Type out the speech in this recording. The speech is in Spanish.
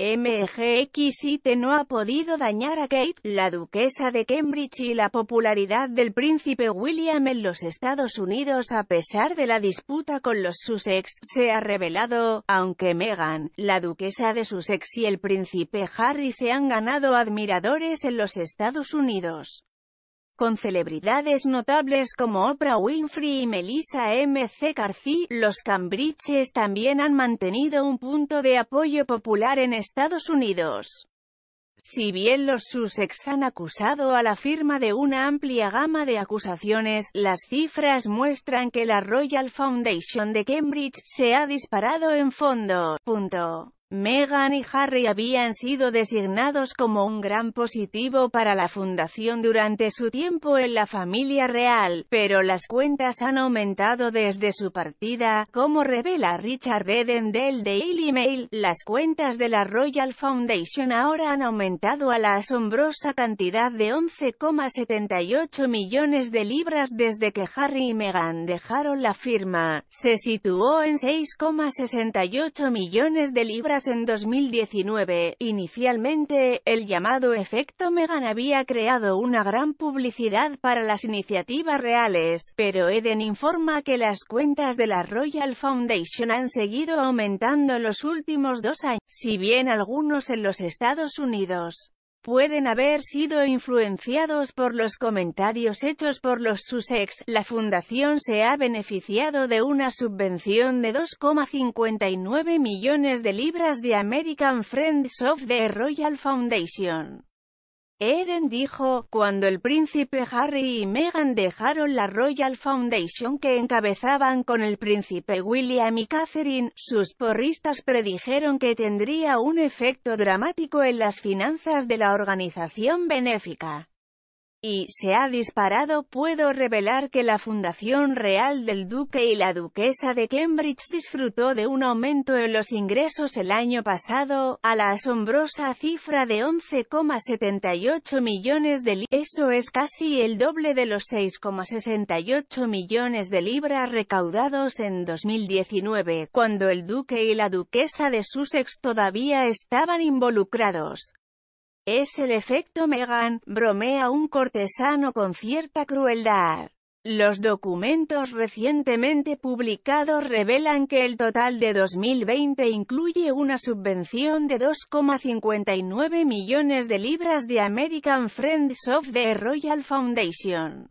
mgx no ha podido dañar a Kate, la duquesa de Cambridge y la popularidad del príncipe William en los Estados Unidos a pesar de la disputa con los Sussex, se ha revelado, aunque Meghan, la duquesa de Sussex y el príncipe Harry se han ganado admiradores en los Estados Unidos con celebridades notables como Oprah Winfrey y Melissa M. C. Carci, los Cambridges también han mantenido un punto de apoyo popular en Estados Unidos. Si bien los Sussex han acusado a la firma de una amplia gama de acusaciones, las cifras muestran que la Royal Foundation de Cambridge se ha disparado en fondo. Megan y Harry habían sido designados como un gran positivo para la fundación durante su tiempo en la familia real, pero las cuentas han aumentado desde su partida, como revela Richard Eden del Daily Mail, las cuentas de la Royal Foundation ahora han aumentado a la asombrosa cantidad de 11,78 millones de libras desde que Harry y Meghan dejaron la firma, se situó en 6,68 millones de libras en 2019. Inicialmente, el llamado efecto Megan había creado una gran publicidad para las iniciativas reales, pero Eden informa que las cuentas de la Royal Foundation han seguido aumentando los últimos dos años, si bien algunos en los Estados Unidos pueden haber sido influenciados por los comentarios hechos por los Sussex, la fundación se ha beneficiado de una subvención de 2,59 millones de libras de American Friends of the Royal Foundation. Eden dijo, cuando el príncipe Harry y Meghan dejaron la Royal Foundation que encabezaban con el príncipe William y Catherine, sus porristas predijeron que tendría un efecto dramático en las finanzas de la organización benéfica y se ha disparado puedo revelar que la Fundación Real del Duque y la Duquesa de Cambridge disfrutó de un aumento en los ingresos el año pasado, a la asombrosa cifra de 11,78 millones de libras. Eso es casi el doble de los 6,68 millones de libras recaudados en 2019, cuando el Duque y la Duquesa de Sussex todavía estaban involucrados. Es el efecto Megan, bromea un cortesano con cierta crueldad. Los documentos recientemente publicados revelan que el total de 2020 incluye una subvención de 2,59 millones de libras de American Friends of the Royal Foundation.